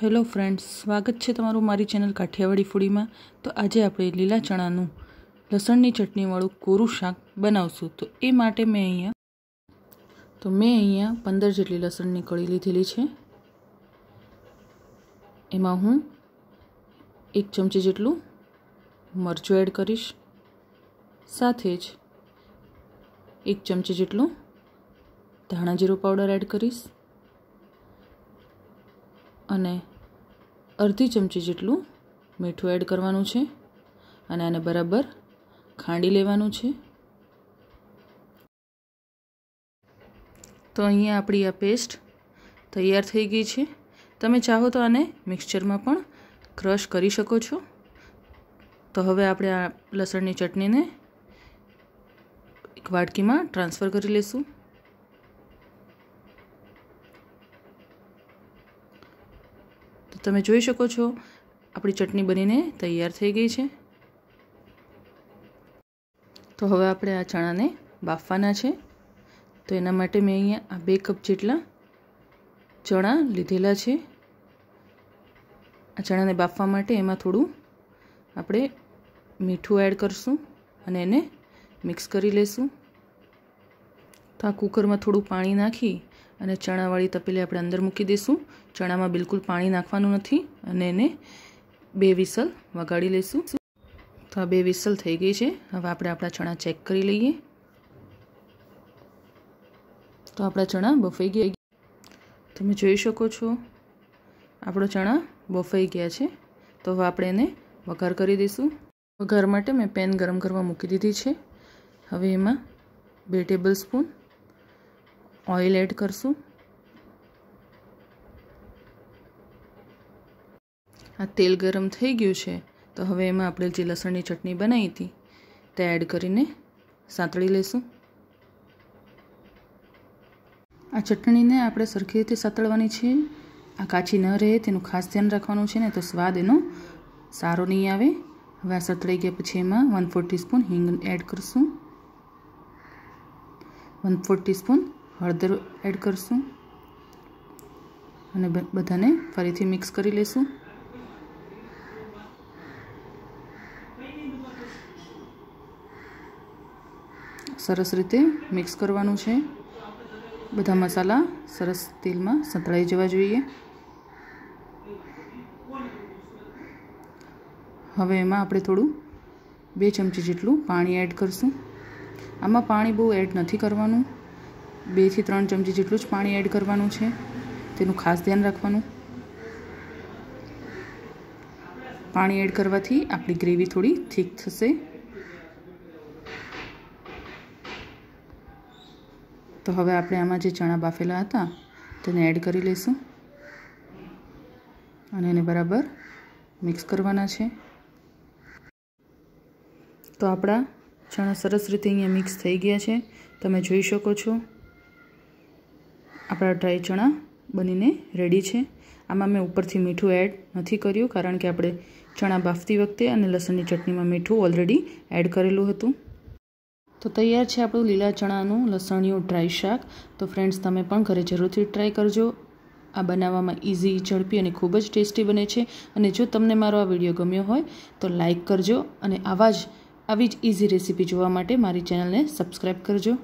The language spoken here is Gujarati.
હેલો ફ્રેન્ડ્સ સ્વાગત છે તમારું મારી ચેનલ કાઠિયાવાડી ફૂડીમાં તો આજે આપણે લીલા ચણાનું લસણની ચટણીવાળું કોરું શાક બનાવશું તો એ માટે મેં અહીંયા તો મેં અહીંયા પંદર જેટલી લસણની કળી લીધેલી છે એમાં હું એક ચમચી જેટલું મરચું એડ કરીશ સાથે જ એક ચમચી જેટલું ધાણા જીરું પાવડર એડ કરીશ અને અડધી ચમચી જેટલું મીઠું એડ કરવાનું છે અને આને બરાબર ખાંડી લેવાનું છે તો અહીંયા આપણી આ પેસ્ટ તૈયાર થઈ ગઈ છે તમે ચાહો તો આને મિક્સચરમાં પણ ક્રશ કરી શકો છો તો હવે આપણે આ લસણની ચટણીને એક વાટકીમાં ટ્રાન્સફર કરી લઈશું તમે જોઈ શકો છો આપણી ચટણી બનીને તૈયાર થઈ ગઈ છે તો હવે આપણે આ ચણાને બાફવાના છે તો એના માટે મેં અહીંયા આ બે કપ જેટલા ચણા લીધેલા છે આ ચણાને બાફવા માટે એમાં થોડું આપણે મીઠું એડ કરશું અને એને મિક્સ કરી લેશું તો આ કૂકરમાં થોડું પાણી નાખી અને ચણાવાળી તપેલી આપણે અંદર મૂકી દઈશું ચણામાં બિલકુલ પાણી નાખવાનું નથી અને એને બે વિસલ વગાડી લઈશું તો આ બે વિસલ થઈ ગઈ છે હવે આપણે આપણા ચણા ચેક કરી લઈએ તો આપણા ચણા બફાઈ ગયા તમે જોઈ શકો છો આપણો ચણા બફાઈ ગયા છે તો હવે આપણે એને વઘાર કરી દઈશું વઘાર માટે મેં પેન ગરમ કરવા મૂકી દીધી છે હવે એમાં બે ટેબલ સ્પૂન ઓઇલ એડ કરશું આ તેલ ગરમ થઈ ગયું છે તો હવે એમાં આપણે જે લસણની ચટણી બનાવી હતી તે એડ કરીને સાંતળી લઈશું આ ચટણીને આપણે સરખી રીતે સાંતળવાની છે આ કાચી ન રહે તેનું ખાસ ધ્યાન રાખવાનું છે ને તો સ્વાદ એનો સારો નહીં આવે હવે આ સતળાઈ ગયા પછી એમાં વન ફોર ટીસ્પૂન હિંગ એડ કરશું વન ફોર ટીસ્પૂન હળદર એડ કરશું અને બધાને ફરીથી મિક્સ કરી લઈશું સરસ રીતે મિક્સ કરવાનું છે બધા મસાલા સરસ તેલમાં સંતળાઈ જવા જોઈએ હવે એમાં આપણે થોડું બે ચમચી જેટલું પાણી એડ કરશું આમાં પાણી બહુ એડ નથી કરવાનું બેથી ત્રણ ચમચી જેટલું જ પાણી એડ કરવાનું છે તેનું ખાસ ધ્યાન રાખવાનું પાણી એડ કરવાથી આપણી ગ્રેવી થોડી થીક થશે તો હવે આપણે આમાં જે ચણા બાફેલા હતા તેને એડ કરી લઈશું અને એને બરાબર મિક્સ કરવાના છે તો આપણા ચણા સરસ રીતે અહીંયા મિક્સ થઈ ગયા છે તમે જોઈ શકો છો આપણા ડ્રાય ચણા બનીને રેડી છે આમાં મેં ઉપરથી મીઠું એડ નથી કર્યું કારણ કે આપણે ચણા બાફતી વખતે અને લસણની ચટણીમાં મીઠું ઓલરેડી એડ કરેલું હતું તો તૈયાર છે આપણું લીલા ચણાનું લસણિયું ડ્રાય શાક તો ફ્રેન્ડ્સ તમે પણ ઘરે જરૂરથી ટ્રાય કરજો આ બનાવવામાં ઇઝી ઝડપી અને ખૂબ જ ટેસ્ટી બને છે અને જો તમને મારો આ વિડીયો ગમ્યો હોય તો લાઇક કરજો અને આવા જ આવી જ ઇઝી રેસીપી જોવા માટે મારી ચેનલને સબસ્ક્રાઈબ કરજો